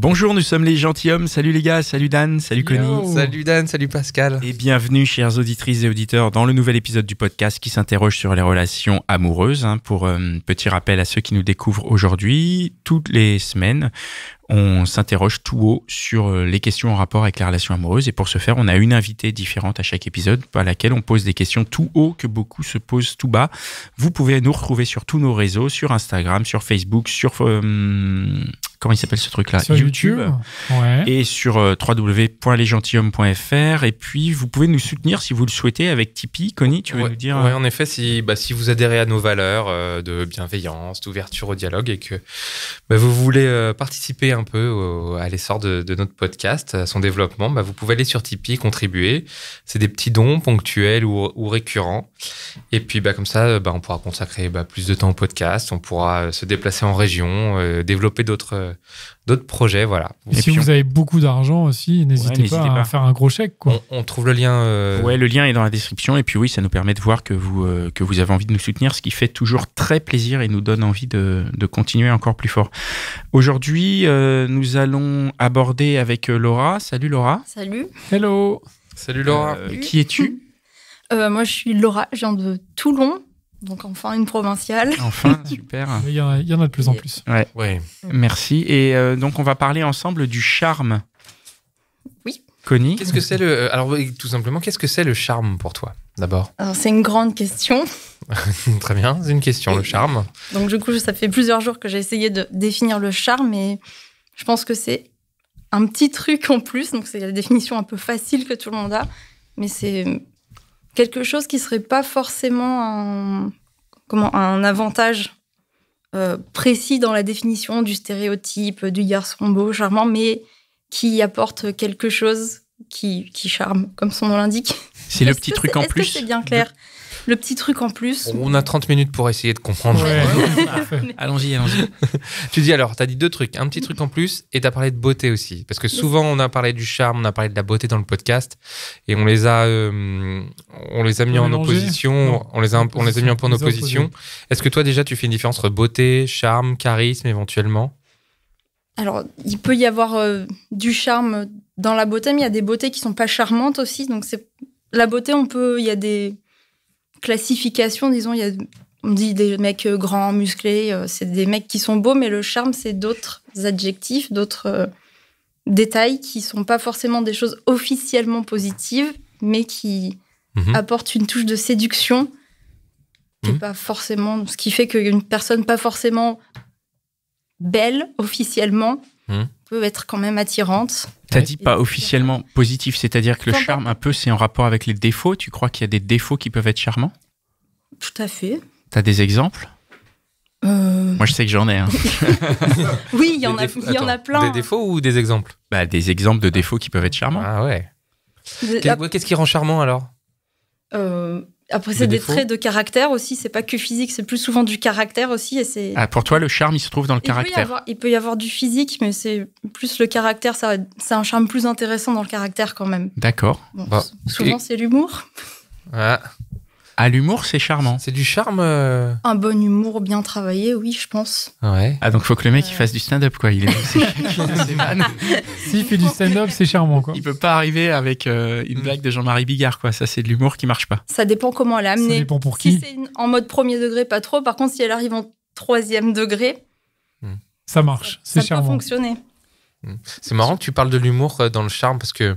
Bonjour, nous sommes les gentilshommes. Salut les gars, salut Dan, salut Connie. Salut Dan, salut Pascal. Et bienvenue, chères auditrices et auditeurs, dans le nouvel épisode du podcast qui s'interroge sur les relations amoureuses. Hein, pour un euh, petit rappel à ceux qui nous découvrent aujourd'hui, toutes les semaines, on s'interroge tout haut sur euh, les questions en rapport avec la relation amoureuse. Et pour ce faire, on a une invitée différente à chaque épisode à laquelle on pose des questions tout haut que beaucoup se posent tout bas. Vous pouvez nous retrouver sur tous nos réseaux, sur Instagram, sur Facebook, sur... Euh, comment il s'appelle ce truc-là YouTube. YouTube. Et sur euh, www.lesgentilhommes.fr. Et puis, vous pouvez nous soutenir si vous le souhaitez avec Tipeee. Connie, tu veux nous dire Oui, euh, en effet, bah, si, vous adhérez à nos valeurs de bienveillance, d'ouverture au dialogue et que bah, vous voulez participer à un peu à l'essor de, notre podcast, à son développement, bah vous pouvez aller sur Tipeee, contribuer. C'est des petits dons ponctuels ou, récurrents. Et puis bah, comme ça, euh, bah, on pourra consacrer bah, plus de temps au podcast, on pourra euh, se déplacer en région, euh, développer d'autres d'autres projets. Voilà. Et, si vous avez beaucoup d'argent aussi, n'hésitez pas, à faire un gros chèque. Quoi. On, trouve le lien. Ouais, le lien est dans la description. Et puis oui, ça nous permet de voir que vous, que vous avez envie de nous soutenir, ce qui fait toujours très plaisir et nous donne envie de, de continuer encore plus fort. Aujourd'hui, euh, nous allons aborder avec euh, Laura. Salut Laura. Salut. Hello. Salut Laura. Euh, qui es-tu Moi, je suis Laura. Je viens de Toulon. Donc enfin une provinciale. Enfin, super. Il y, en a, de plus en plus. Ouais. Merci. Et donc on va parler ensemble du charme. Oui. Connie. Qu'est-ce que c'est le alors tout simplement qu'est-ce que c'est le charme pour toi d'abord C'est une grande question. Très bien, c'est une question le charme. Donc du coup ça fait plusieurs jours que j'ai essayé de définir le charme et je pense que c'est un petit truc en plus, donc c'est la définition un peu facile que tout le monde a, mais c'est quelque chose qui serait pas forcément un, comment, un avantage euh, précis dans la définition du stéréotype du garçon beau, charmant, mais qui apporte quelque chose qui, charme, comme son nom l'indique. C'est le petit truc en plus. c'est bien clair le petit truc en plus. On a 30 minutes pour essayer de comprendre. allons-y, allons-y. tu dis alors, tu as dit deux trucs, un petit truc en plus et tu as parlé de beauté aussi. Parce que souvent, on a parlé du charme, on a parlé de la beauté dans le podcast et on les a, on les a mis en opposition. On les, a, les a mis en en opposition. Est-ce que toi, déjà, tu fais une différence entre beauté, charme, charisme éventuellement alors, il peut y avoir euh, du charme dans la beauté, mais il y a des beautés qui sont pas charmantes aussi. Donc, c'est la beauté, on peut, il y a des, classification, disons, il y a on dit des mecs euh, grands, musclés, euh, c'est des mecs qui sont beaux, mais le charme, c'est d'autres adjectifs, d'autres euh, détails qui sont pas forcément des choses officiellement positives, mais qui mhm. apportent une touche de séduction mhm. pas forcément, ce qui fait qu'une personne pas forcément belle officiellement mhm peut être quand même attirante. T'as dit pas officiellement euh, positif, c'est-à-dire que le charme, un peu, c'est en rapport avec les défauts. Tu crois qu'il y a des défauts qui peuvent être charmants Tout à fait. T'as des exemples euh. Moi, je sais que j'en ai. Hein. oui, il y, en a, y en a plein. Des défauts ou des exemples bah, Des exemples de défauts qui peuvent être charmants. Ah ouais. Qu'est-ce qui rend charmant alors euh, après, c'est des, traits de caractère aussi, c'est pas que physique, c'est plus souvent du caractère aussi. Et c'est... Ah, pour toi, le charme, il se trouve dans le caractère Il peut y avoir du physique, mais c'est plus le caractère, ça, c'est un charme plus intéressant dans le caractère quand même. D'accord. Bah, souvent, c'est l'humour. Ah. À l'humour, c'est charmant. C'est du charme. Euh. Un bon humour bien travaillé, oui, je pense. Ouais. Ah, donc faut que le mec il euh. fasse du stand-up, quoi. Il, est... S'il fait du stand-up, c'est charmant, quoi. il peut pas arriver avec euh, une mm. blague de Jean-Marie Bigard, quoi. Ça, c'est de l'humour qui marche pas. Ça dépend comment elle Ça dépend pour qui. Si c'est en mode premier degré, pas trop. Par contre, si elle arrive en troisième degré, Ça marche, ça c'est peut fonctionner. Mm. C'est marrant que tu parles de l'humour euh, dans le charme parce que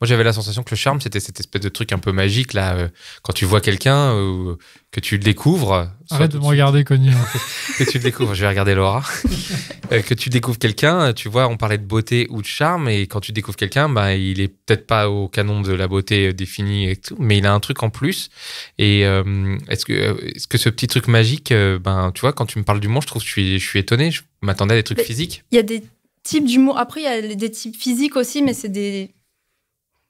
moi j'avais la sensation que le charme c'était cette espèce de truc un peu magique là euh, quand tu vois quelqu'un euh, que tu le découvres. Arrête de me regarder Connie. que tu le découvres, je vais regarder Laura. que tu découvres quelqu'un, tu vois, on parlait de beauté ou de charme et quand tu découvres quelqu'un, bah il est peut-être pas au canon de la beauté définie et tout, mais il a un truc en plus. Et est-ce que ce petit truc magique, ben tu vois, quand tu me parles du monde, je trouve je suis, étonné. Je m'attendais à des trucs physiques. Il y a des types d'humour. Après, il y a des types physiques aussi, mais c'est des,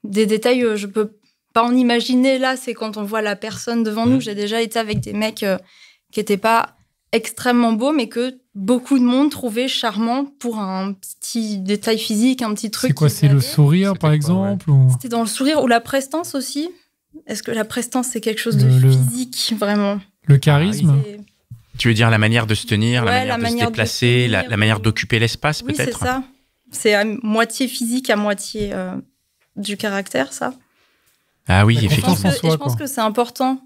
détails, je euh, je peux pas en imaginer là. C'est quand on voit la personne devant mmh. nous. J'ai déjà été avec des mecs euh, qui n'étaient pas extrêmement beaux, mais que beaucoup de monde trouvait charmants pour un petit détail physique, un petit truc. C'est quoi C'est le sourire, par exemple C'était dans le sourire ou la prestance aussi. Est-ce que la prestance, c'est quelque chose de physique, vraiment Le charisme tu veux dire la manière de se tenir, la manière de se déplacer, la, manière d'occuper l'espace peut-être c'est ça. C'est à moitié physique, à moitié euh, du caractère, ça. Ah oui, effectivement. Je pense que, je pense que c'est important.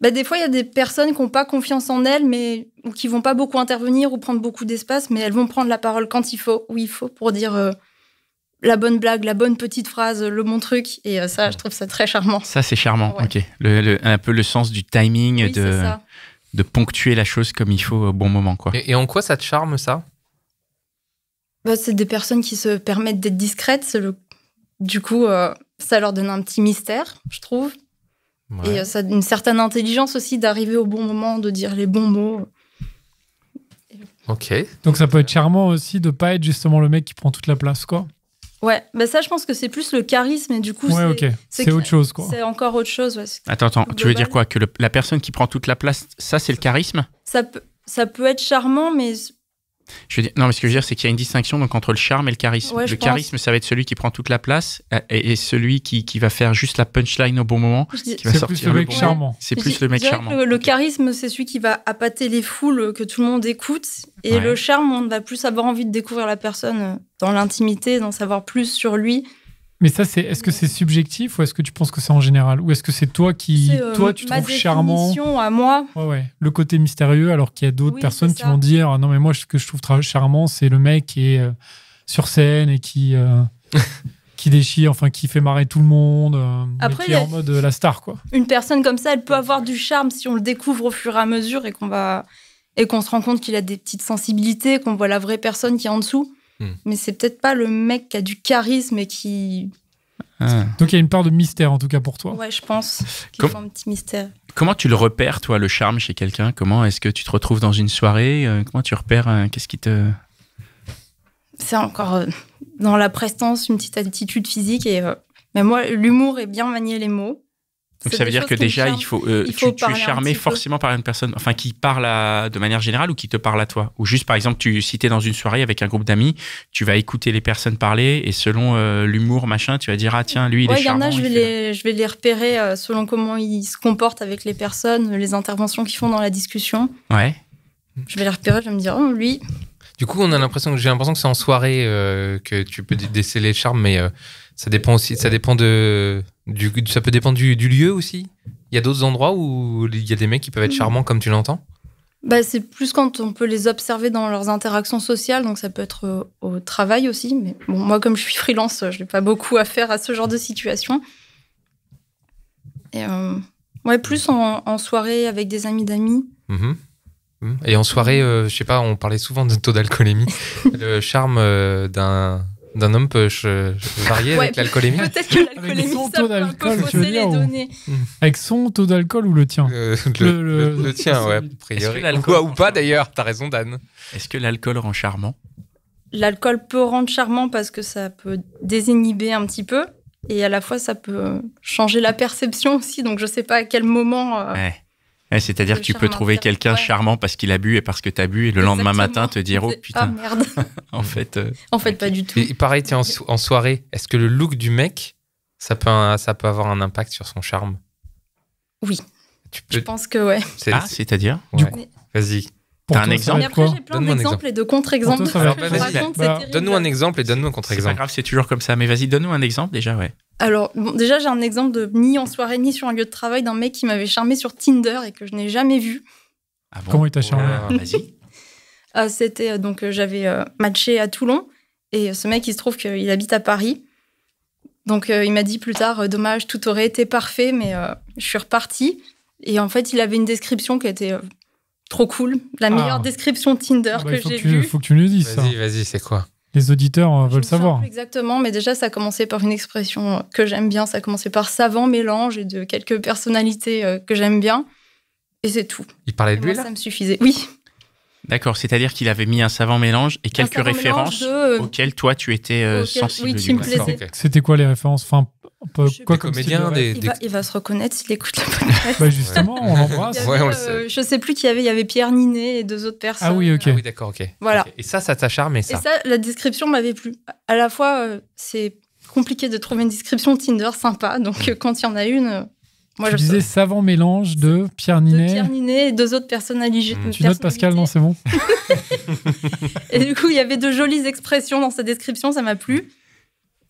Bah, des fois, il y a des personnes qui n'ont pas confiance en elles, mais ou qui vont pas beaucoup intervenir ou prendre beaucoup d'espace, mais elles vont prendre la parole quand il faut, où il faut, pour dire euh, la bonne blague, la bonne petite phrase, le bon truc. Et euh, ça, je trouve ça très charmant. Ça, c'est charmant. Ok. un peu le sens du timing de. C'est ça de ponctuer la chose comme il faut au bon moment. Quoi. Et, en quoi ça te charme ça bah, C'est des personnes qui se permettent d'être discrètes. Le... Du coup, euh, ça leur donne un petit mystère, je trouve. Et ça euh, ça une certaine intelligence aussi d'arriver au bon moment, de dire les bons mots. Ok. Donc ça peut être charmant aussi de pas être justement le mec qui prend toute la place, quoi. Ouais, mais ça, je pense que c'est plus le charisme et du coup, c'est autre chose. quoi. C'est encore autre chose. attends, attends, tu veux dire quoi Que la personne qui prend toute la place, ça, c'est le charisme ça peut, ça peut être charmant, mais non, mais ce que je veux dire, c'est qu'il y a une distinction entre le charme et le charisme. le charisme, ça va être celui qui prend toute la place euh, et, celui qui, va faire juste la punchline au bon moment. C'est plus le mec charmant. C'est plus le mec charisme, c'est celui qui va appâter les foules que tout le monde écoute. Et le charme, on va plus avoir envie de découvrir la personne dans l'intimité, d'en savoir plus sur lui. Mais ça, c'est est-ce que c'est subjectif ou est-ce que tu penses que c'est en général Ou est-ce que c'est toi qui, euh, toi, tu trouves charmant à moi. Ouais, Le côté mystérieux, alors qu'il y a d'autres personnes qui vont dire ah non mais moi ce que je trouve charmant, c'est le mec qui est euh, sur scène et qui euh, qui déchire, enfin qui fait marrer tout le monde. Après, qui est en mode la star quoi. Une personne comme ça, elle peut avoir du charme si on le découvre au fur et à mesure et qu'on va et qu'on se rend compte qu'il a des petites sensibilités, qu'on voit la vraie personne qui est en dessous. Hmm. Mais c'est peut-être pas le mec qui a du charisme et qui. Ah. Donc il y a une part de mystère en tout cas pour toi. Ouais, je pense qu'il un petit mystère. Comment tu le repères, toi, le charme chez quelqu'un Comment est-ce que tu te retrouves dans une soirée euh, Comment tu repères euh, Qu'est-ce qui te. C'est encore euh, dans la prestance, une petite attitude physique. Et, mais moi, l'humour est bien manier les mots. Donc ça veut dire que déjà, il euh, faut, tu, es charmé forcément par une personne, enfin qui parle de manière générale ou qui te parle à toi. Ou juste par exemple, tu si es dans une soirée avec un groupe d'amis, tu vas écouter les personnes parler et selon euh, l'humour machin, tu vas dire ah tiens lui il est charmant. Il y en a, je vais, les, je vais les repérer euh, selon comment ils se comportent avec les personnes, les interventions qu'ils font dans la discussion. Ouais. Je vais les repérer, je vais me dire oh lui. Du coup, on a l'impression que j'ai l'impression que c'est en soirée que tu peux déceler le charme, mais ça dépend aussi, ça dépend de du, ça peut dépendre du, lieu aussi. Il y a d'autres endroits où il y a des mecs qui peuvent être mm. charmants comme tu l'entends bah, C'est plus quand on peut les observer dans leurs interactions sociales, donc ça peut être euh, au travail aussi. Mais bon, moi, comme je suis freelance, je n'ai pas beaucoup à faire à ce genre de situation. Et, euh, ouais, plus en, soirée avec des amis d'amis. Mm-hmm. Mm-hmm. Et en soirée, je euh, je sais pas, on parlait souvent de taux d'alcoolémie. le charme d'un d'un homme peut je, varier avec l'alcoolémie. Peut-être que l'alcoolémie, ça un peu les données. Hmm. Avec son taux d'alcool ou le tien le, le, tien, ouais, Ou, ou pas d'ailleurs, t'as raison, Dan. Est-ce que l'alcool rend charmant L'alcool peut rendre charmant parce que ça peut désinhiber un petit peu. Et à la fois, ça peut changer la perception aussi. Donc, je ne sais pas à quel moment. Euh, c'est-à-dire que tu peux trouver quelqu'un charmant parce qu'il a bu et parce que tu as bu, et le lendemain matin te dire Oh putain. Oh, en fait, euh, en fait pas du tout. Et pareil, tu es en, soirée. Est-ce que le look du mec, ça peut, ça peut avoir un impact sur son charme Oui. Je pense que ouais. Ah, c'est-à-dire Vas-y. T'as un exemple Après, j'ai plein d'exemples et de contre-exemples. Bah, donne-nous un exemple et donne-nous un contre-exemple. C'est grave, c'est toujours comme ça. Mais vas-y, donne-nous un exemple déjà, ouais. Alors, déjà, j'ai un exemple de ni en soirée, ni sur un lieu de travail d'un mec qui m'avait charmé sur Tinder et que je n'ai jamais vu. Ah Comment il t'a charmé Vas-y. Ah, c'était euh, donc, euh, j'avais euh, matché à Toulon et ce mec, il se trouve qu'il habite à Paris. Donc, il m'a dit plus tard, dommage, tout aurait été parfait, mais je suis repartie. Et en fait, il avait une description qui était Trop cool. La meilleure ah. description Tinder ah bah, que j'ai vue. Il faut que tu nous dises vas y Vas-y, c'est quoi Les auditeurs euh, veulent savoir. Exactement, mais déjà, ça commençait par une expression euh, que j'aime bien. Ça commençait par savant mélange et de quelques personnalités euh, que j'aime bien. Et c'est tout. Il parlait de lui, là Ça me suffisait. Oui. D'accord, c'est-à-dire qu'il avait mis un savant mélange et quelques références euh, auxquelles toi tu étais euh, sensible. Oui, C'était quoi les références enfin, quoi Il, va, se reconnaître s'il écoute la podcast. bah justement, on l'embrasse. Euh, je sais plus qu'il y avait, il y avait Pierre Ninet et deux autres ah personnes. Ah oui, ok. d'accord, Voilà. Et ça, ça t'a charmé, ça. Et ça, la description m'avait plu. À la fois, c'est compliqué de trouver une description Tinder sympa, donc mm. quand il y en a une, je disais savant mélange de Pierre Ninet. Pierre Ninet et deux autres personnalités. Mmh. Tu notes Pascal, non, c'est bon. et du coup, il y avait de jolies expressions dans sa description, ça m'a plu.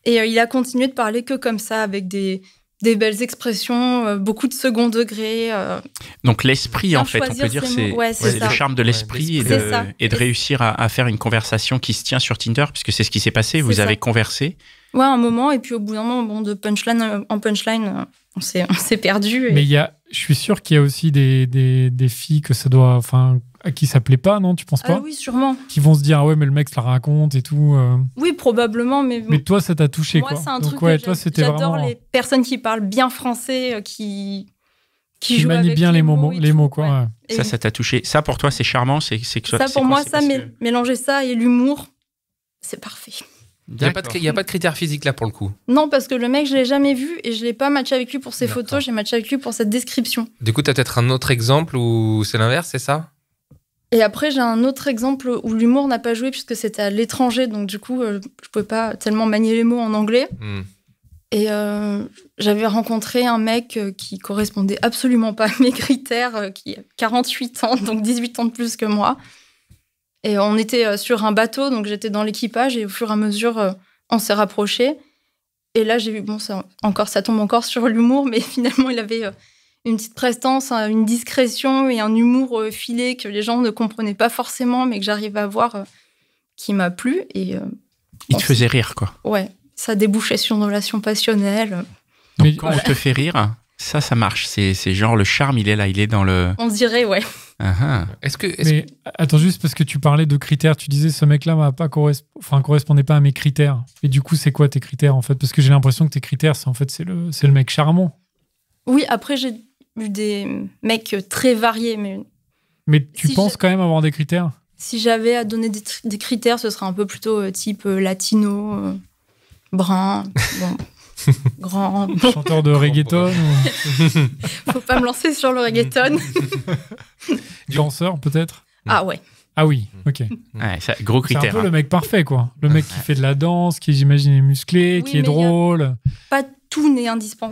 Et euh, il a continué de parler que comme ça, avec des, des belles expressions, euh, beaucoup de second degré. Euh. Donc l'esprit, en fait, on peut dire, c'est le charme de l'esprit et, de réussir à, faire une conversation qui se tient sur Tinder, puisque c'est ce qui s'est passé. Vous avez conversé, Ouais, un moment, et puis au bout d'un moment, bon, de punchline en punchline, on s'est, on s'est perdu. Mais il y a, je suis sûr qu'il y a aussi des, des, filles que ça doit, enfin, à qui ça plaît pas, non Tu penses ah pas ah, Oui, sûrement. Qui vont se dire, ah ouais, mais le mec se la raconte et tout. Euh. Oui, probablement, mais. Mais toi, ça t'a touché, quoi. c'est un toi, c'était j'adore les personnes qui parlent bien français, euh, qui. Qui, manient bien les, mots, les mots, quoi. Ça, ça t'a touché. Ça, pour toi, c'est charmant, c'est, que ça. pour moi, ça, mélanger ça et l'humour, c'est parfait. Il n'y a, pas de critères physiques là pour le coup. Non, parce que le mec, je l'ai jamais vu et je ne l'ai pas matché avec lui pour ses photos, j'ai matché avec lui pour cette description. Du coup, tu as peut-être un autre exemple où c'est l'inverse, c'est ça Et après, j'ai un autre exemple où l'humour n'a pas joué puisque c'était à l'étranger, donc du coup, euh, je ne pouvais pas tellement manier les mots en anglais. Hmm. Et euh, j'avais rencontré un mec euh, qui correspondait absolument pas à mes critères, qui a 48 ans, donc 18 ans de plus que moi. Et on était euh, sur un bateau, donc j'étais dans l'équipage et au fur et à mesure, euh, on s'est rapprochés. Et là, j'ai vu, bon, ça, encore, ça tombe encore sur l'humour, mais finalement, il avait euh, une petite prestance, hein, une discrétion et un humour filé que les gens ne comprenaient pas forcément, mais que j'arrivais à voir qui m'a plu. Et, il te faisait rire, quoi. Ouais, ça débouchait sur une relation passionnelle. Donc, quand on te fait rire, ça, ça marche. C'est genre le charme, il est là, il est dans le. On dirait, ouais. Uh-huh. Est-ce que. attends juste, parce que tu parlais de critères, tu disais ce mec-là ne pas correspondait pas à mes critères. Et du coup, c'est quoi tes critères en fait Parce que j'ai l'impression que tes critères, c'est en fait c'est le, le mec charmant. Oui, après, j'ai vu des mecs très variés, mais. Mais tu penses quand même avoir des critères Si j'avais à donner des, critères, ce serait un peu plutôt euh, type euh, latino, euh, brun. Bon. Grand. Chanteur de reggaeton. Faut pas me lancer sur le reggaeton. Danseur, peut-être Ah ouais. Ah oui, mm. ok. gros critère. C'est un peu le hein. mec parfait, quoi. Le mec qui fait de la danse, qui, j'imagine, est musclé, qui est drôle. Pas tout n'est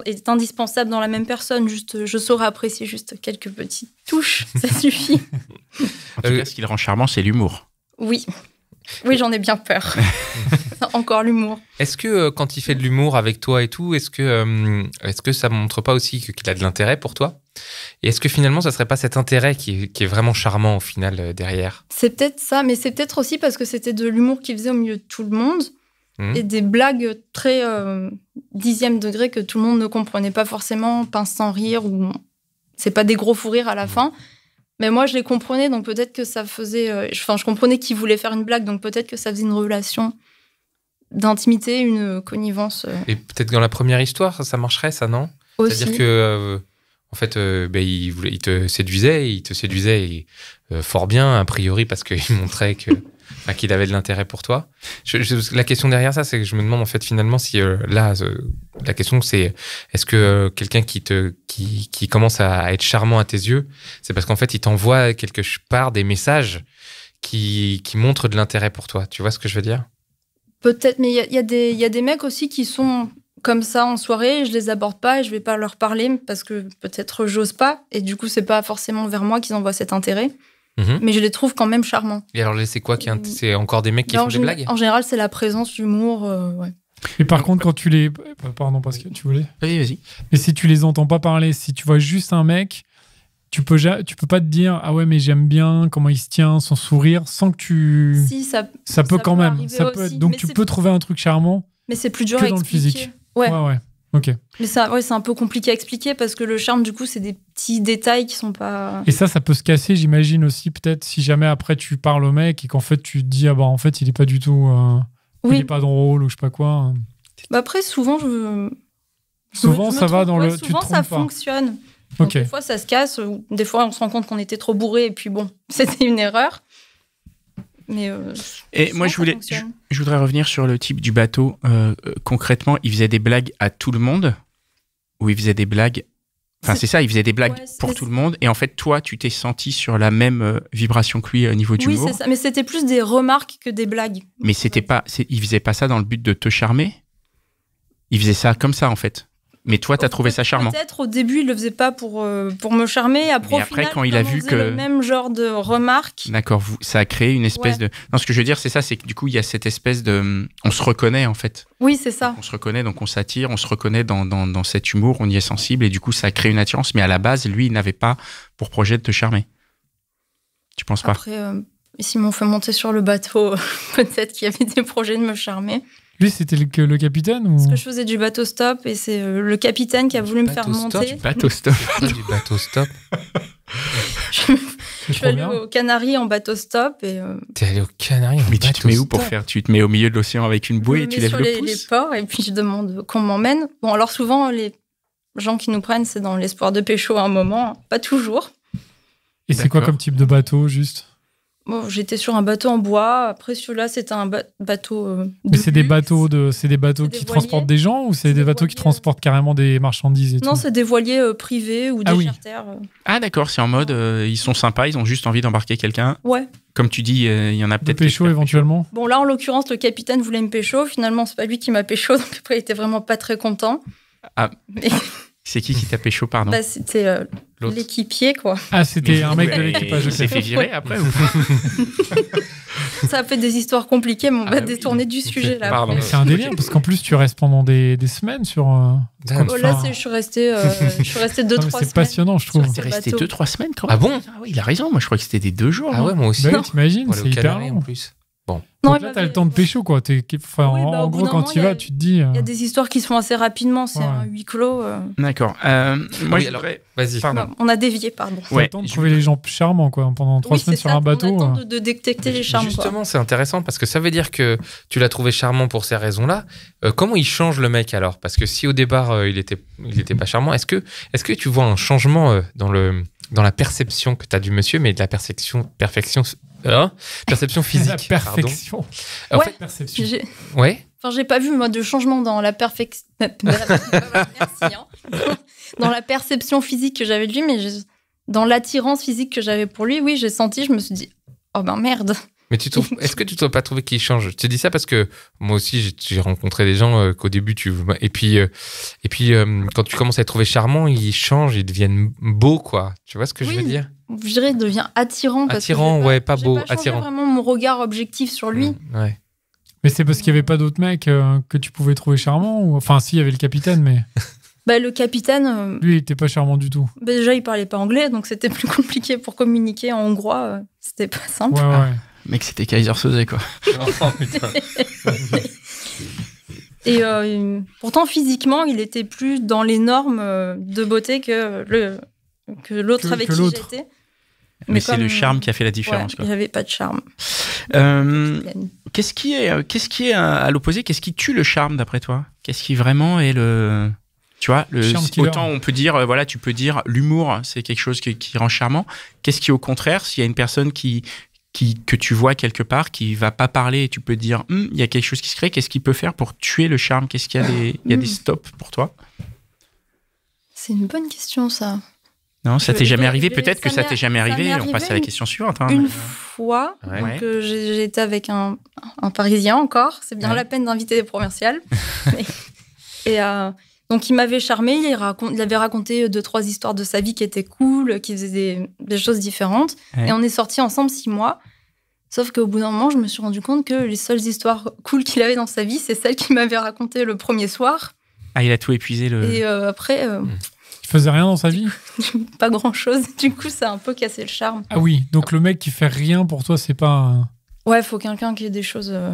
est indispensable dans la même personne. Juste, je saurais apprécier juste quelques petites touches, ça suffit. en tout cas, ce qui le rend charmant, c'est l'humour. Oui. Oui, j'en ai bien peur. Encore l'humour. Est-ce que euh, quand il fait de l'humour avec toi et tout, est-ce que, euh, est-ce que ça montre pas aussi qu'il a de l'intérêt pour toi Et est-ce que finalement, ça serait pas cet intérêt qui est, vraiment charmant au final euh, derrière C'est peut-être ça, mais c'est peut-être aussi parce que c'était de l'humour qu'il faisait au milieu de tout le monde mmh. et des blagues très dixième degré que tout le monde ne comprenait pas forcément, pince sans rire ou c'est pas des gros fous rires à la mmh. fin. Mais moi, je les comprenais, donc peut-être que ça faisait. Euh, enfin, je comprenais qu'ils voulait faire une blague, donc peut-être que ça faisait une relation d'intimité, une euh, connivence. Euh. Et peut-être dans la première histoire, ça, marcherait, ça, non C'est-à-dire que, en fait, ben il, te séduisait, il te séduisait fort bien, a priori, parce qu'il montrait que qu'il avait de l'intérêt pour toi. la question derrière ça, c'est que je me demande en fait finalement si euh, là, euh, la question c'est est-ce que euh, quelqu'un qui te qui, commence à, être charmant à tes yeux, c'est parce qu'en fait il t'envoie quelque part des messages qui, montrent de l'intérêt pour toi. Tu vois ce que je veux dire Peut-être, mais il y a, y a des mecs aussi qui sont comme ça en soirée, je les aborde pas et je vais pas leur parler parce que peut-être j'ose pas et du coup c'est pas forcément vers moi qu'ils envoient cet intérêt. Mhm. Mais je les trouve quand même charmants. Et alors, c'est quoi qui euh, C'est encore des mecs qui font des blagues En général, c'est la présence, l'humour. Euh, Et par contre, quand tu les. Euh, pardon, parce que tu voulais. vas-y. Mais si tu les entends pas parler, si tu vois juste un mec, tu peux, tu peux pas te dire Ah ouais, mais j'aime bien comment il se tient, son sourire, sans que tu. Si, ça, peut quand même. Ça peut... Donc tu peux trouver un truc charmant. Mais c'est plus dur que dans le physique. ouais, ouais. Mais ça, ouais, c'est un peu compliqué à expliquer parce que le charme, du coup, c'est des petits détails qui sont pas. Et ça, ça peut se casser, j'imagine aussi, peut-être, si jamais après tu parles au mec et qu'en fait tu te dis, ah bah en fait, il est pas du tout. Euh, oui. Il est pas drôle ou je sais pas quoi. Hein. Bah, après, souvent, je. Souvent, ça va dans le. Souvent, ça fonctionne. Des fois, ça se casse. Des fois, on se rend compte qu'on était trop bourré et puis bon, c'était une erreur. Mais euh, et moi, je voulais, je, voudrais revenir sur le type du bateau. Euh, euh, concrètement, il faisait des blagues à tout le monde ou il faisait des blagues. Enfin, c'est ça, il faisait des blagues pour tout le monde. Et en fait, toi, tu t'es senti sur la même vibration que lui au niveau du Oui, Mais c'était plus des remarques que des blagues. Mais c'était pas, il faisait pas ça dans le but de te charmer. Il faisait ça comme ça, en fait. Mais toi, t'as trouvé ça charmant. Peut-être au début, il le faisait pas pour euh, pour me charmer. Après, et après quand il a vu que le même genre de remarque. D'accord, ça a créé une espèce de. Non, ce que je veux dire, c'est ça, c'est que du coup, il y a cette espèce de, on se reconnaît en fait. Oui, c'est ça. On se reconnaît, donc on s'attire, on se reconnaît dans, dans, cet humour, on y est sensible, et du coup, ça a crée une attirance. Mais à la base, lui, il n'avait pas pour projet de te charmer. Tu penses pas Après, si euh, s'ils m'ont fait monter sur le bateau, peut-être qu'il y avait des projets de me charmer. Lui, c'était le, le, capitaine ou... Parce que je faisais du bateau stop et c'est euh, le capitaine qui a voulu me faire monter. Du bateau stop. du bateau stop. je, suis allé aux Canaries en bateau stop et. Tu euh, T'es allé aux Canaries en Mais tu te mets où pour faire Tu te mets au milieu de l'océan avec une bouée et tu lèves le les, sur les ports et puis je demande qu'on m'emmène. Bon, alors souvent, les gens qui nous prennent, c'est dans l'espoir de pécho à un moment, pas toujours. Et c'est quoi comme type de bateau, juste j'étais sur un bateau en bois. Après, celui-là, c'était un bateau. Euh, Mais c'est des bateaux de, c'est des bateaux qui transportent des gens ou c'est des, bateaux qui hein. transportent carrément des marchandises et Non, c'est des voiliers euh, privés ou ah des ah, oui. charters. Euh. Ah d'accord, c'est en mode ils sont sympas, ils ont juste envie d'embarquer quelqu'un. Ouais. Comme tu dis, il y en a peut-être. Pécho éventuellement. Bon là, en l'occurrence, le capitaine voulait me pécho. Finalement, c'est pas lui qui m'a pécho, donc après, il était vraiment pas très content. Ah. c'est qui qui t'a pécho, pardon bah, C'était L'équipier, quoi. Ah, c'était un mec de l'équipage. Il s'est fait virer après ou... Ça fait des histoires compliquées, mais on va ah détourner du sujet là. Pardon. C'est un délire, parce qu'en plus, tu restes pendant des, des semaines sur. Euh, oh, là, je suis resté euh, je suis resté deux, trois semaines. C'est passionnant, je trouve. T'es resté deux, trois semaines quand Ah bon Ah oui, il a raison. Moi, je crois que c'était des deux jours. Ah ouais, moi aussi. Bah, hein. T'imagines, c'est hyper long. en plus là, t'as le temps de pécho, quoi. en bah, gros, quand tu vas, tu te dis. Il y a euh, des histoires qui se font assez rapidement, c'est un huis clos. Euh. D'accord. Euh, vas-y. Bah, on a dévié, pardon. Ouais, le temps de trouver les gens charmants, quoi, pendant trois semaines sur un bateau. On a le temps de, détecter les charmants. Justement, c'est intéressant parce que ça veut dire que tu l'as trouvé charmant pour ces raisons-là. comment il change le mec alors Parce que si au départ, il, était, il était pas charmant, est-ce que, est que tu vois un changement dans le dans la perception que tu as du monsieur, mais de la perception, perfection, euh, hein perception physique. la perfection. ouais, perception. Ouais. Enfin, j'ai pas vu de changement dans la perfection. Hein. dans la perception physique que j'avais de lui, mais dans l'attirance physique que j'avais pour lui, oui, j'ai senti. Je me suis dit, oh ben merde. Mais tu trouves, est-ce que tu ne trouves pas trouvé qu'il change Je te dis ça parce que moi aussi j'ai rencontré des gens euh, qu'au début tu et puis euh, et puis euh, quand tu commences à les trouver charmants, ils changent, ils deviennent beaux quoi. Tu vois ce que je veux dire Je dirais devient attirant. attirant, ouais, pas, beau, pas attirant. Vraiment mon regard objectif sur lui. Mmh, ouais. Mais c'est parce qu'il n'y avait pas d'autres mecs que tu pouvais trouver charmants ou enfin si il y avait le capitaine mais. Bah, le capitaine. Lui, il était pas charmant du tout. déjà, il parlait pas anglais, donc c'était plus compliqué pour communiquer en hongrois. C'était pas simple. Ouais, ouais. Mec, c'était Kaiser Soze, quoi. Oh, Et euh, pourtant, physiquement, il était plus dans les normes euh, de beauté que le que l'autre avec qui j'étais. Mais, c'est le charme qui a fait la différence. n'y avait pas de charme. Euh, qu'est-ce qui est, qu'est-ce qui est à, l'opposé Qu'est-ce qui tue le charme d'après toi Qu'est-ce qui vraiment est le tu vois, le, autant on peut dire, voilà, tu peux dire l'humour, c'est quelque chose qui, qui rend charmant. Qu'est-ce qui, au contraire, s'il y a une personne qui que tu vois quelque part qui va pas parler et tu peux dire hum, il y a quelque chose qui se crée, qu'est-ce qu'il peut faire pour tuer le charme Qu'est-ce qu'il y a des, hum. stops pour toi C'est une bonne question ça. Non, ça t'est jamais arrivé. Peut-être que ça t'est jamais arrivé. On passe à la question suivante. Hein, une fois que j'étais avec un, Parisien encore, c'est bien la peine d'inviter des provinciales. et, et euh, donc il m'avait charmé, il, avait raconté deux, trois histoires de sa vie qui étaient cool, qui faisaient des, choses différentes. Et on est sortis ensemble six mois. Sauf qu'au bout d'un moment, je me suis rendu compte que les seules histoires cool qu'il avait dans sa vie, c'est celles qu'il m'avait racontées le premier soir. Ah, il a tout épuisé le. Et euh, après. Euh, hmm. Il faisait rien dans sa vie Pas grand chose. Du coup, ça a un peu cassé le charme. Ah oui, donc le mec qui fait rien pour toi, c'est pas. Ouais, faut quelqu'un qui ait des choses. Euh,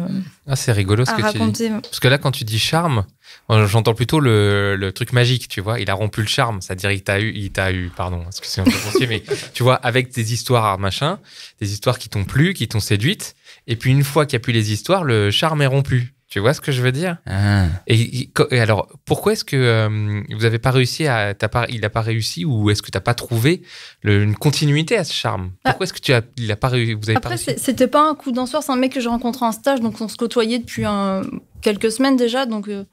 ah, c'est rigolo ce que raconter. tu dis. Parce que là, quand tu dis charme, euh, j'entends plutôt le, truc magique, tu vois. Il a rompu le charme, Ça à dire qu'il t'a eu, il t'a eu, pardon, hein, peu foncier. mais tu vois, avec des histoires machin, des histoires qui t'ont plu, qui t'ont séduite, et puis une fois qu'il n'y a plus les histoires, le charme est rompu. Tu vois ce que je veux dire ah. et, alors, pourquoi est-ce que euh, vous n'avez pas réussi à, il n'a pas réussi ou est-ce que tu n'as pas trouvé une continuité à ce charme ah. Pourquoi est-ce que tu as, il a pas, vous avez Après, pas réussi c'était pas un coup d'un soir, c'est un mec que j'ai rencontré en stage, donc on se côtoyait depuis quelques semaines déjà, donc euh,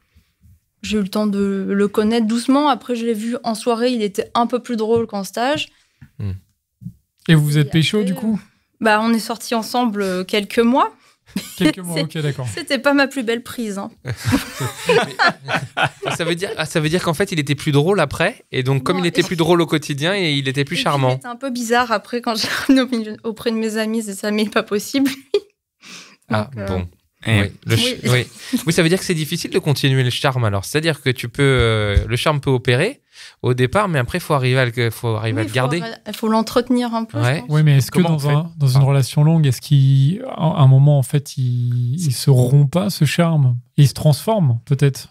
j'ai eu le temps de le connaître doucement. Après, je l'ai vu en soirée, il était un peu plus drôle qu'en stage. Hmm. Et vous vous êtes pécho du coup euh, Bah, on est sortis ensemble quelques mois. Quelques ok, d'accord. C'était pas ma plus belle prise. Hein. ça veut dire, ça veut dire qu'en fait, il était plus drôle après, et donc comme il était plus drôle au quotidien, et il était plus charmant. C'était un peu bizarre après quand j'ai renommé auprès de mes amis, c'est ça, mais pas possible. ah euh, bon. Eh, oui. Oui. ça veut dire que c'est difficile de continuer le charme alors. C'est-à-dire que tu peux, euh, le charme peut opérer au départ, mais après, il faut arriver à le, faut garder. Il faut l'entretenir un peu. Oui, mais est-ce que dans, dans une ah. relation longue, est-ce qu'à un moment, en fait, il, ne se rompt pas ce charme Il se transforme peut-être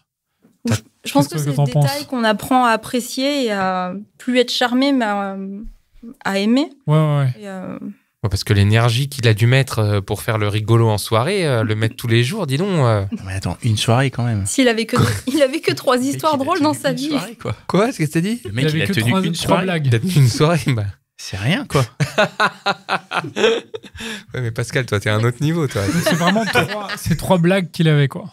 je, pense que, c'est un détail qu'on apprend à apprécier et à plus être charmé, mais à, aimer. Ouais, ouais. Euh, Ouais, parce que l'énergie qu'il a dû mettre euh, pour faire le rigolo en soirée, euh, le mettre tous les jours, dis donc. Euh. Non mais attends, une soirée quand même. S'il avait que il avait que trois histoires drôles dans sa vie. quoi, quoi ce que t'as dit Le mec, il, a, tenu qu'une une soirée. une soirée, bah. C'est rien, quoi. ouais, mais Pascal, toi, t'es à un autre niveau, toi. C'est vraiment trois, trois blagues qu'il avait, quoi.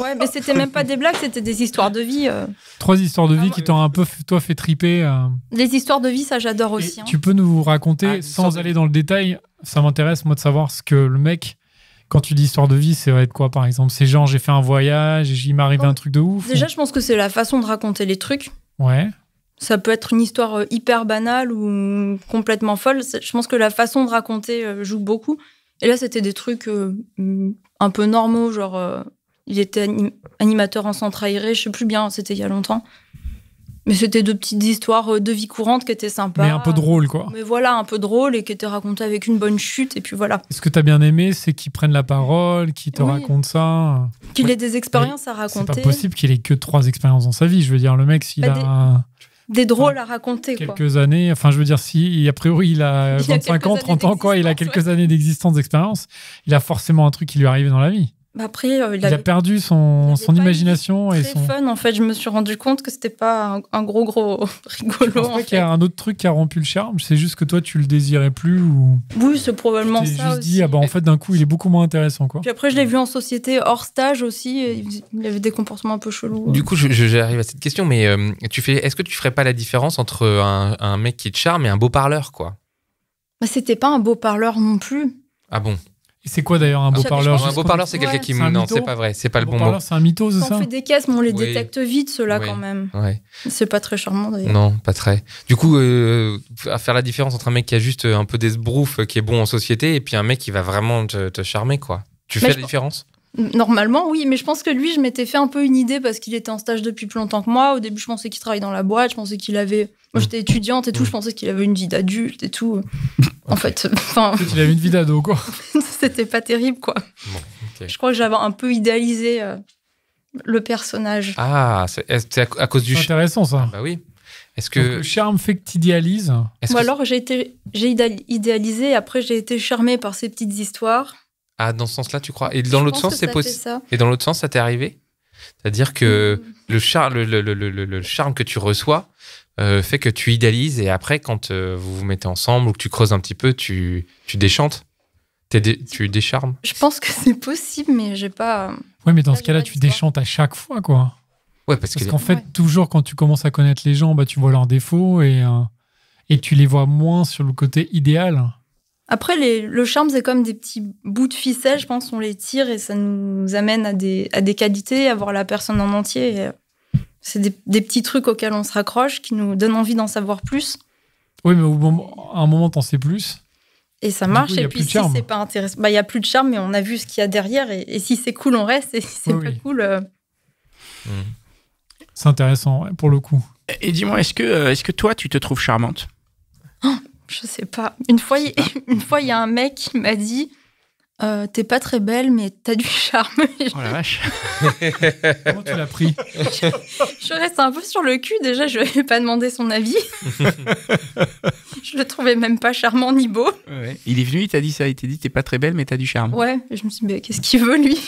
Ouais, mais c'était même pas des blagues, c'était des histoires de vie. Euh. Trois histoires de vie ah qui t'ont un peu, toi, fait triper. Euh. Les histoires de vie, ça, j'adore aussi. Hein. Tu peux nous raconter, ah, sans aller dans le détail, ça m'intéresse, moi, de savoir ce que le mec, quand tu dis histoire de vie, c'est va être quoi, par exemple C'est genre, j'ai fait un voyage, il m'est arrivé un truc de ouf. Déjà, je pense que c'est la façon de raconter les trucs. Ouais. Ça peut être une histoire euh, hyper banale ou complètement folle. Je pense que la façon de raconter euh, joue beaucoup. Et là, c'était des trucs euh, mm, un peu normaux, genre il était animateur en centre aéré, je sais plus bien, c'était il y a longtemps. Mais c'était deux petites histoires de vie courante qui étaient sympas. Mais un peu drôle, quoi. Mais voilà, un peu drôle et qui étaient racontées avec une bonne chute, et puis voilà. Ce que tu as bien aimé, c'est qu'ils prennent la parole, qu'ils te raconte racontent ça. Qu'il ait des expériences à raconter. C'est pas possible qu'il ait que trois expériences dans sa vie. Je veux dire, le mec, s'il bah, a des drôles à raconter. Quelques années, enfin je veux dire, si a priori il a, 25 ans, 30 ans, quoi, il a quelques années d'existence, d'expérience, il a forcément un truc qui lui arrive dans la vie. Bah, après, euh, il, a perdu son, imagination et son fun. En fait, je me suis rendu compte que c'était pas un, gros gros rigolo. Je qu'il y a un autre truc qui a rompu le charme. C'est juste que toi, tu le désirais plus ou. Oui, c'est probablement ça. Juste Je dit, ah bah en fait, d'un coup, il est beaucoup moins intéressant quoi. Puis après, je l'ai vu en société hors stage aussi. Il avait des comportements un peu chelous. Du euh. coup, j'arrive à cette question, mais euh, tu fais, est-ce que tu ferais pas la différence entre un, mec qui est de charme et un beau parleur quoi C'était pas un beau parleur non plus. Ah bon c'est quoi d'ailleurs un ah, beau-parleur Un beau-parleur, c'est quelqu'un qui. non, c'est pas vrai, c'est pas le bon mot. C'est un mytho, c'est ça On fait des caisses, mais on les détecte vite, ceux-là, quand même. C'est pas très charmant d'ailleurs. Non, pas très. Du coup, euh, à faire la différence entre un mec qui a juste euh, un peu des euh, qui est bon en société, et puis un mec qui va vraiment te, charmer, quoi. Tu bah, fais la différence Normalement, oui, mais je pense que lui, je m'étais fait un peu une idée parce qu'il était en stage depuis plus longtemps que moi. Au début, je pensais qu'il travaillait dans la boîte, je pensais qu'il avait. Moi, j'étais étudiante et tout, je pensais qu'il avait une vie d'adulte et tout. en fait, euh, enfin. Il avait une vie d'ado, quoi. C'était pas terrible, quoi. Je crois que j'avais un peu idéalisé euh, le personnage. Ah, c'est à, cause du. C'est intéressant, ça. Bah oui. Est-ce que le charme fait que tu idéalises Ou alors j'ai été j'ai idéalisé après j'ai été charmée par ces petites histoires ah, dans ce sens-là, tu crois Et dans l'autre sens, c'est possible. Et dans l'autre sens, ça t'est arrivé C'est-à-dire que hmm. le, le, charme que tu reçois euh, fait que tu idéalises et après, quand euh, vous vous mettez ensemble ou que tu creuses un petit peu, tu, tu déchantes Tu décharmes Je pense que c'est possible, mais j'ai pas. Ouais, mais dans ce cas-là, tu déchantes à chaque fois, quoi. Ouais, parce, parce qu'en fait, toujours quand tu commences à connaître les gens, bah, tu vois leurs défauts et, euh, et tu les vois moins sur le côté idéal. Après, le charme, c'est comme des petits bouts de ficelle, je pense, on les tire et ça nous amène à des, à des qualités, à voir la personne en entier. Euh, c'est des, petits trucs auxquels on se raccroche, qui nous donnent envie d'en savoir plus. Oui, mais à un moment, t'en sais plus. Et ça marche, et puis si c'est pas intéressant, bah, il n'y a plus de charme, mais on a vu ce qu'il y a derrière, et, si c'est cool, on reste, et si c'est pas cool... Euh. C'est intéressant, pour le coup. Et dis-moi, est-ce que, euh, est que toi, tu te trouves charmante oh je sais pas. Une fois, il, une fois, il y a un mec qui m'a dit euh, T'es pas très belle, mais t'as du charme. Oh la vache Comment tu l'as pris je, reste un peu sur le cul. Déjà, je lui ai pas demandé son avis. je le trouvais même pas charmant ni beau. Il est venu, il t'a dit ça. Il t'a dit T'es pas très belle, mais t'as du charme. Ouais, je me suis dit Qu'est-ce qu'il veut, lui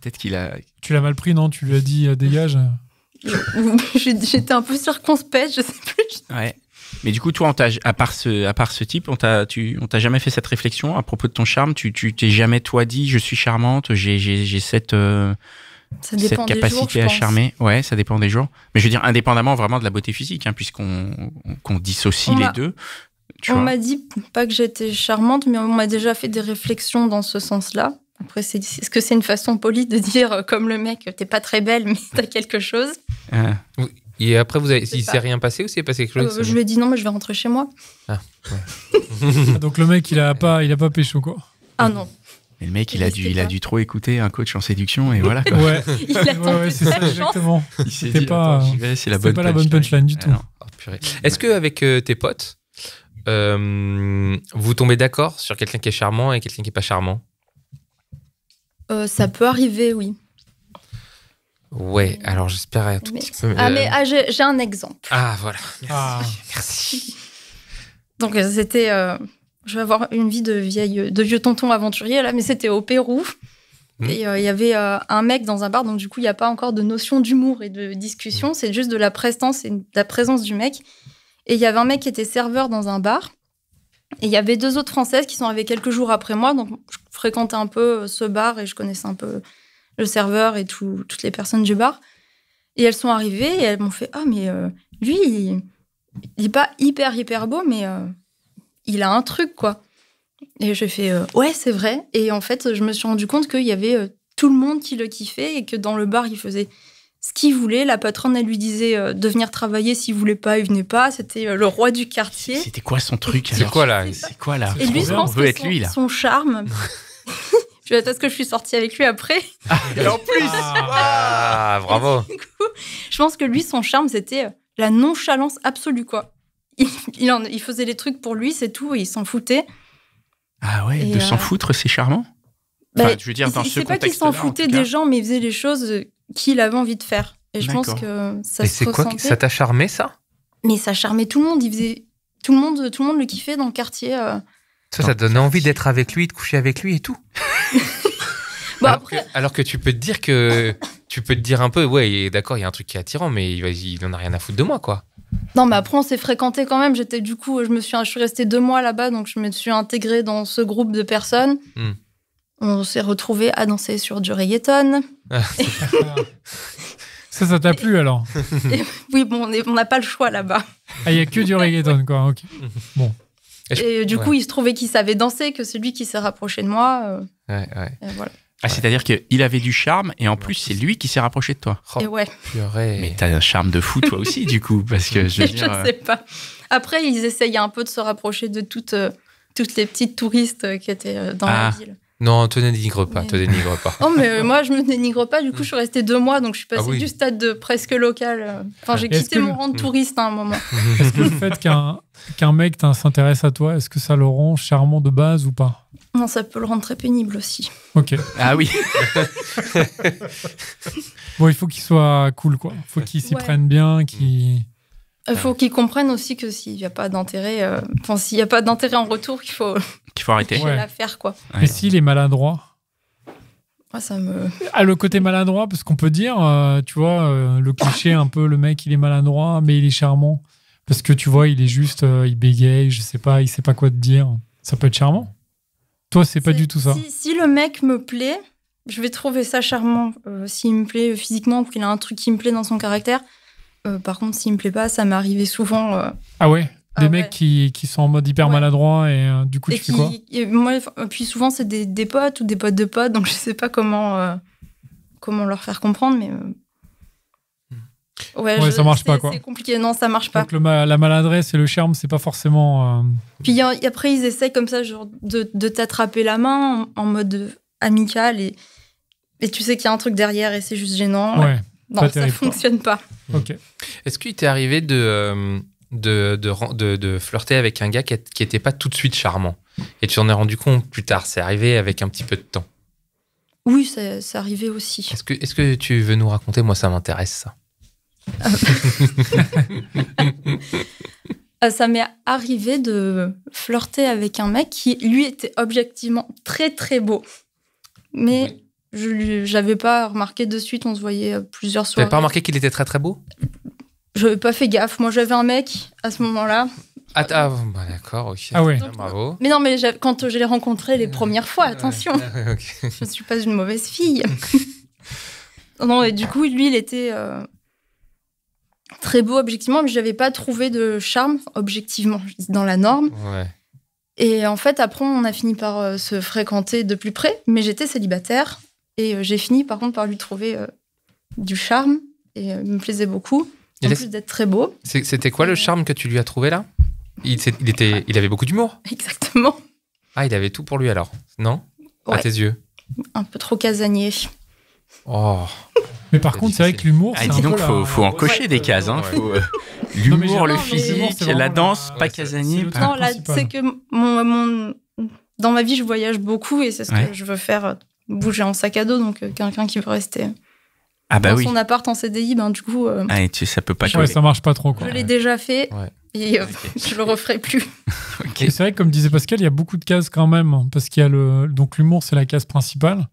Peut-être qu'il a. Tu l'as mal pris, non Tu lui as dit euh, Dégage J'étais un peu circonspect, je sais plus. Ouais. Mais du coup, toi, à, part ce, à part ce type, on t'a, on t'a jamais fait cette réflexion à propos de ton charme Tu, t'es jamais, toi, dit je suis charmante, j'ai, cette, euh, cette capacité à charmer Ouais, ça dépend des jours. Mais je veux dire, indépendamment vraiment de la beauté physique, hein, puisqu'on qu'on dissocie les deux. Tu on m'a dit, pas que j'étais charmante, mais on m'a déjà fait des réflexions dans ce sens-là. Après, c'est, est-ce que c'est une façon polie de dire, comme le mec, t'es pas très belle, mais t'as quelque chose ah. Et après, vous avez, s'est rien passé ou s'est passé quelque chose euh, Je lui ai dit non, mais je vais rentrer chez moi. Ah, Donc le mec, il a pas, il a pas pécho quoi. Ah non. Mais le mec, il, a dû, il a dû trop écouter un coach en séduction et voilà. Ouais. il a c'est ça, exactement. Il pas, la bonne la bonne punchline du tout. Oh, Est-ce que avec euh, tes potes, euh, vous tombez d'accord sur quelqu'un qui est charmant et quelqu'un qui est pas charmant Ça peut arriver, oui. Ouais, alors j'espère un tout petit peu. Ah, mais euh, ah, j'ai un exemple. Ah, voilà. Merci. Ah. Merci. Donc, euh, c'était. Euh, je vais avoir une vie de, vieille, de vieux tonton aventurier, là, mais c'était au Pérou. Mmh. Et il y avait un mec dans un bar, donc du coup, il n'y a pas encore de notion d'humour et de discussion, mmh. c'est juste de la prestance et de la présence du mec. Et il y avait un mec qui était serveur dans un bar. Et il y avait deux autres Françaises qui sont arrivées quelques jours après moi, donc je fréquentais un peu ce bar et je connaissais un peu le serveur et toutes les personnes du bar. Et elles sont arrivées et elles m'ont fait Ah, mais euh, lui, il, n'est est pas hyper, hyper beau, mais euh, il a un truc, quoi. Et j'ai fait euh, « Ouais, c'est vrai. Et en fait, je me suis rendu compte qu'il y avait tout le monde qui le kiffait et que dans le bar, il faisait ce qu'il voulait. La patronne, elle lui disait de venir travailler s'il voulait pas, il venait pas. C'était le roi du quartier. C'était quoi son truc C'est quoi là C'est quoi là Et lui, je pense veut que être lui, là. son charme. parce que je suis sortie avec lui après. en plus Ah, bah, bravo je pense que lui, son charme, c'était euh, la nonchalance absolue, quoi. Il, il, il faisait les trucs pour lui, c'est tout, il s'en foutait. Ah ouais, de s'en euh, foutre, c'est charmant bah, Je veux dire, dans ce contexte pas qu'il s'en foutait des gens, mais il faisait les choses qu'il avait envie de faire. Et je pense que ça et se quoi, Ça t'a charmé, ça Mais ça charmait tout le monde. Il faisait... tout, le monde tout le monde le kiffait dans le quartier. Euh. Ça, ça donnait envie d'être avec lui, de coucher avec lui et tout. alors, que, tu peux te dire que tu peux te dire un peu, ouais, d'accord, il y a un truc qui est attirant, mais il, il en a rien à foutre de moi, quoi. Non, mais après, on s'est fréquenté quand même. J'étais du coup, je me suis, je suis restée deux mois là-bas, donc je me suis intégrée dans ce groupe de personnes. Hmm. On s'est retrouvé à danser sur du reggaeton. Ah, ça, ça t'a plu alors Oui, bon, on n'a pas le choix là-bas. Ah, il n'y a que du reggaeton, quoi. Hmm. Bon. Et, du coup, il se trouvait qu'il savait danser, que celui qui s'est rapproché de moi. Euh. Ah, c'est-à-dire qu'il avait du charme et en plus, c'est lui qui s'est rapproché de toi. Oh, Mais t'as un charme de fou, toi aussi, du coup, parce que je euh, sais pas. Après, ils essayaient un peu de se rapprocher de toutes, euh, toutes les petites touristes qui étaient euh, dans la ah. ville. Non, te dénigre pas, te dénigre pas. non, mais euh, moi, je me dénigre pas. Du coup, mm. je suis restée deux mois, donc je suis ah passée du stade de presque local. Euh, enfin, j'ai quitté mon rang de mm. touriste à un moment. Est-ce que le fait qu'un mec s'intéresse à toi, est-ce que ça le rend charmant de base ou pas Non, ça peut le rendre très pénible aussi. Ok. Ah oui. bon, il faut qu'il soit cool, quoi. il faut qu'il s'y prenne bien, qu'il il euh, faut qu'ils comprennent aussi que s'il n'y a pas d'intérêt, euh, enfin, s'il n'y a pas d'intérêt en retour, qu'il faut, qu'il faut arrêter. Ouais. l'affaire, quoi. Mais s'il est maladroit, ah, ça me... ah, le côté maladroit, parce qu'on peut dire, euh, tu vois, le cliché un peu, le mec, il est maladroit, mais il est charmant. Parce que tu vois, il est juste, il bégaye, je sais pas, il sait pas quoi te dire. Ça peut être charmant. Toi, c'est pas du tout ça. Si, si, le mec me plaît, je vais trouver ça charmant. S'il me plaît physiquement ou qu'il a un truc qui me plaît dans son caractère, euh, par contre, s'il me plaît pas, ça m'est arrivé souvent. Euh. Ah ouais Des ah mecs Qui, qui, sont en mode hyper maladroit et euh, du coup, je fais quoi moi, Puis souvent, c'est des, des, potes ou des potes de potes, donc je sais pas comment, comment leur faire comprendre, mais. Ouais, ça marche pas quoi. C'est compliqué, non, ça marche pas. Donc la maladresse et le charme, c'est pas forcément. Puis après, ils essayent comme ça, genre, de, de t'attraper la main en, mode amical et, et tu sais qu'il y a un truc derrière et c'est juste gênant. Ouais. Non, ça ne fonctionne pas. Est-ce qu'il t'est arrivé de euh, de, de, de, flirter avec un gars qui n'était pas tout de suite charmant Et tu en es rendu compte plus tard, c'est arrivé avec un petit peu de temps. Oui, c'est arrivé aussi. Est-ce que, est que tu veux nous raconter Moi, ça m'intéresse, ça. Euh, ça m'est arrivé de flirter avec un mec qui, lui, était objectivement très, très beau. Mais je j'avais pas remarqué de suite, on se voyait euh, plusieurs soirs. Tu pas remarqué qu'il était très très beau Je n'avais pas fait gaffe. Moi, j'avais un mec à ce moment-là. Ah, ah bah, d'accord, ok. Ah oui. Ah, bravo. Mais non, mais quand euh, je l'ai rencontré les euh, premières fois, attention. Je ne suis pas une mauvaise fille. non, et du coup, lui, il était très beau objectivement, mais je n'avais pas trouvé de charme, objectivement, dans la norme. Et en fait, après, on a fini par se fréquenter de plus près, mais j'étais célibataire euh, j'ai fini par contre par lui trouver euh, du charme et euh, il me plaisait beaucoup. En plus d'être très beau. C'était quoi le charme que tu lui as trouvé là il, était, il avait beaucoup d'humour. Exactement. Ah, il avait tout pour lui alors, non À tes yeux. Un peu trop casanier. Oh. Mais par contre, c'est vrai que l'humour. Ah, dis donc, il faut, faut, en cocher des cases. Hein. L'humour, le physique, la danse, pas casanier. Pas non, là, c'est que dans ma vie, je voyage beaucoup et c'est ce que je veux faire bouger en sac à dos, donc euh, quelqu'un qui veut rester ah bah dans oui. son appart en CDI, ben du coup. Euh, ah, ça peut pas. ça marche pas trop. Quoi. Je l'ai déjà fait. Et euh, je le referai plus. C'est vrai que comme disait Pascal, il y a beaucoup de cases quand même hein, parce qu'il y a le donc l'humour c'est la case principale,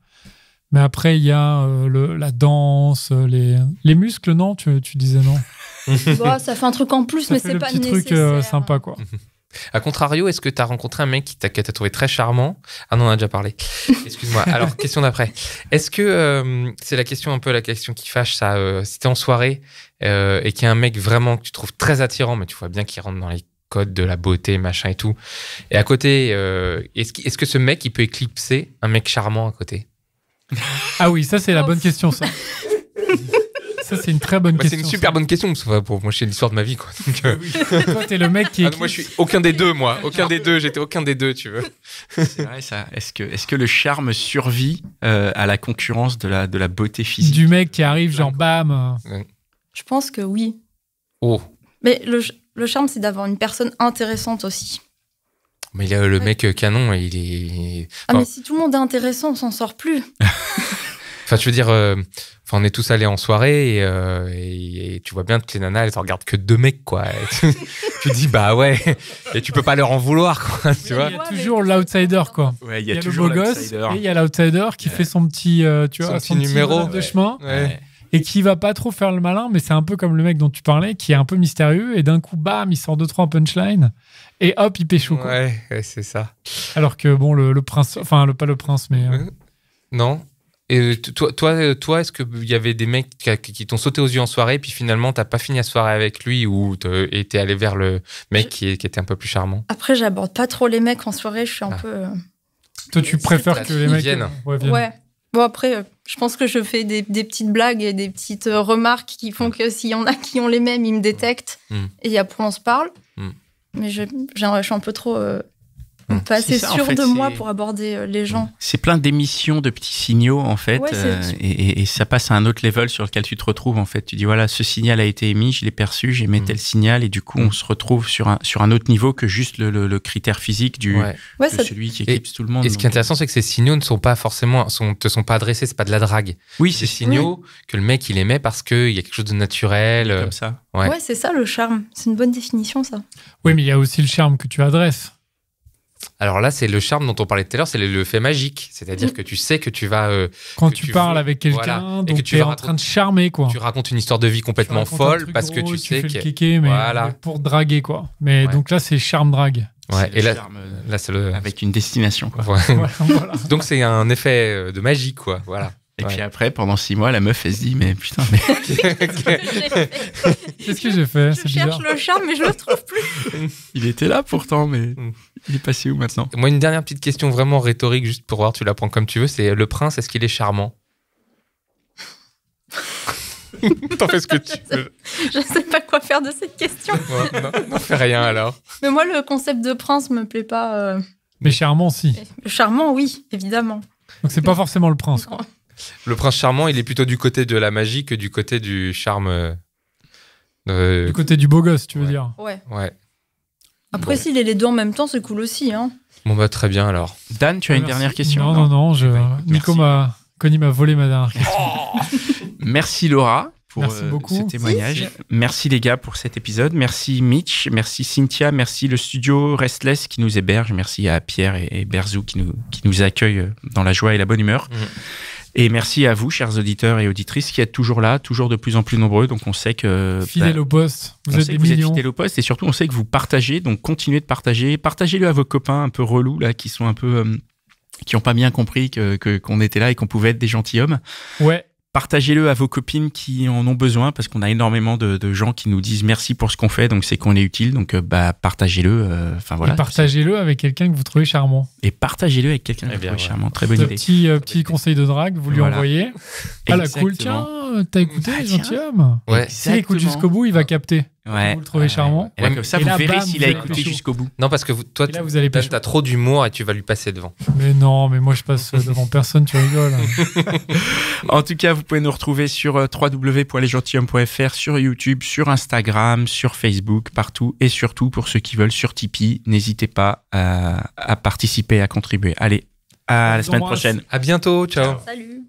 mais après il y a la danse, les, les muscles non tu, disais non. Bah, ça fait un truc en plus mais c'est pas nécessaire. truc sympa quoi. A contrario, est-ce que tu as rencontré un mec qui t'a trouvé très charmant Ah non, on a déjà parlé. Excuse-moi. Alors, question d'après. Est-ce que euh, c'est la question un peu la question qui fâche ça euh, Si t'es en soirée euh, et qu'il y a un mec vraiment que tu trouves très attirant, mais tu vois bien qu'il rentre dans les codes de la beauté, machin et tout. Et à côté, euh, est-ce que, est que ce mec, il peut éclipser un mec charmant à côté Ah oui, ça c'est la bonne question ça. Ça, c'est une très bonne question. Bah, c'est une super bonne question, parce que pour moi, c'est l'histoire de ma vie. Quoi. Euh, toi, le mec qui. Ah, moi, je suis aucun des deux, moi. Aucun des deux. J'étais aucun des deux, tu veux. C'est vrai, ça. Est-ce que, est que le charme survit euh, à la concurrence de la, de la beauté physique Du mec qui arrive, genre bam. Euh. Je pense que oui. Oh. Mais le, charme, c'est d'avoir une personne intéressante aussi. Mais a le mec canon, il est. Ah, mais si tout le monde est intéressant, on s'en sort plus. Enfin, tu veux dire, euh, on est tous allés en soirée et, euh, et, tu vois bien que les nanas, elles ne regardent que deux mecs, quoi. Tu, dis, bah ouais, et tu peux pas leur en vouloir, quoi. Tu il y a toujours l'outsider, quoi. Ouais, il y a, toujours le gosse et il y a l'outsider qui fait son petit, euh, tu vois, son, numéro de chemin. et qui va pas trop faire le malin, mais c'est un peu comme le mec dont tu parlais, qui est un peu mystérieux, et d'un coup, bam, il sort deux, trois punchline et hop, il pécho. Ouais, c'est ça. Alors que, bon, le, prince, enfin, pas le prince, mais. Non, et euh, toi, toi, euh, toi est-ce qu'il y avait des mecs qui, t'ont sauté aux yeux en soirée, puis finalement, t'as pas fini la soirée avec lui ou t'es allé vers le mec qui, était un peu plus charmant Après, j'aborde pas trop les mecs en soirée, je suis un ah. peu. Euh, toi, tu préfères que les mecs viennent. Ouais, Bon, après, je pense que je fais des, petites blagues et des petites remarques qui font mm. que s'il y en a qui ont les mêmes, ils me détectent mm. et après, on se parle. Mm. Mais je, suis un peu trop. Mmh. Pas assez sûr de moi pour aborder euh, les gens. Mmh. C'est plein d'émissions, de petits signaux, en fait. Euh, et, ça passe à un autre level sur lequel tu te retrouves, en fait. Tu dis, voilà, ce signal a été émis, je l'ai perçu, j'ai émis mmh. tel signal. Et du coup, on mmh. se retrouve sur un, sur un autre niveau que juste le, le, critère physique du, de celui qui éclipse tout le monde. Et ce qui est euh, intéressant, c'est que ces signaux ne sont pas forcément, sont, te sont pas adressés, c'est pas de la drague. Oui, c'est ces signaux que le mec, il émet parce qu'il y a quelque chose de naturel. Comme ça. Ouais, c'est ça le charme. C'est une bonne définition, ça. Oui, mais il y a aussi le charme que tu adresses. Alors là, c'est le charme dont on parlait tout à l'heure, c'est le, fait magique. C'est-à-dire mm. que tu sais que tu vas. Euh, Quand tu, parles avec quelqu'un, que tu es en train de charmer, quoi. Tu racontes une histoire de vie complètement folle parce que tu, sais. Fais que... le mais voilà. pour draguer, quoi. Mais donc là, c'est charme drague. Ouais, et euh, là, c'est le... Avec une destination, quoi. Donc c'est un effet euh, de magie, quoi. Voilà. Et puis après, pendant six mois, la meuf, elle se dit, mais putain, mais. Qu'est-ce que j'ai fait, Je, je cherche le charme, mais je le trouve plus. il était là pourtant, mais mm. il est passé où maintenant Moi, une dernière petite question vraiment rhétorique, juste pour voir, tu la prends comme tu veux c'est le prince, est-ce qu'il est charmant T'en fais ce que tu veux. Je sais pas quoi faire de cette question. on non, fait rien alors. Mais moi, le concept de prince me plaît pas. Euh. Mais charmant, si. Charmant, oui, évidemment. Donc, c'est pas forcément le prince. Quoi. Le prince charmant, il est plutôt du côté de la magie que du côté du charme. Euh, du côté du beau gosse, tu veux dire Ouais. Ouais. Après, s'il est les deux en même temps, c'est cool aussi. Hein. Bon, bah, très bien alors. Dan, tu as une dernière question Non, non, non. Bah, Nico m'a... Connie m'a volé ma dernière question. Merci Laura. Pour euh, ce témoignage. Merci. les gars pour cet épisode. Merci Mitch, merci Cynthia, merci le studio Restless qui nous héberge, merci à Pierre et, Berzou qui nous, qui nous accueillent dans la joie et la bonne humeur. Mmh. Et merci à vous, chers auditeurs et auditrices, qui êtes toujours là, toujours de plus en plus nombreux. Donc on sait que... Fidèle bah, au poste, vous êtes fidèle au poste et surtout on sait que vous partagez, donc continuez de partager. Partagez-le à vos copains un peu relous, là, qui sont un peu... Euh, qui n'ont pas bien compris que qu'on était là et qu'on pouvait être des gentilshommes. Ouais. Partagez-le à vos copines qui en ont besoin parce qu'on a énormément de, gens qui nous disent merci pour ce qu'on fait, donc c'est qu'on est utile. Donc euh, bah partagez-le. Euh, enfin voilà. Partagez-le avec quelqu'un que vous trouvez charmant. Et partagez-le avec quelqu'un que eh vous trouvez charmant. Très bonne idée. Petit euh, petit conseil de drague, vous lui envoyez. Ah la cool, tiens, t'as écouté, ah, gentilhomme. Ouais. Si écoute jusqu'au bout, il va ah. capter. Ouais. Vous le trouvez charmant. Et ça, vous verrez s'il a écouté jusqu'au bout. Non, parce que vous, toi, tu as, trop d'humour et tu vas lui passer devant. Mais non, mais moi, je passe euh, devant personne, tu rigoles. en tout cas, vous pouvez nous retrouver sur euh, www.lesgentilhommes.fr, sur YouTube, sur Instagram, sur Facebook, partout. Et surtout, pour ceux qui veulent, sur Tipeee, n'hésitez pas à, participer, à contribuer. Allez, à bah, la semaine prochaine. À bientôt. ciao. Salut.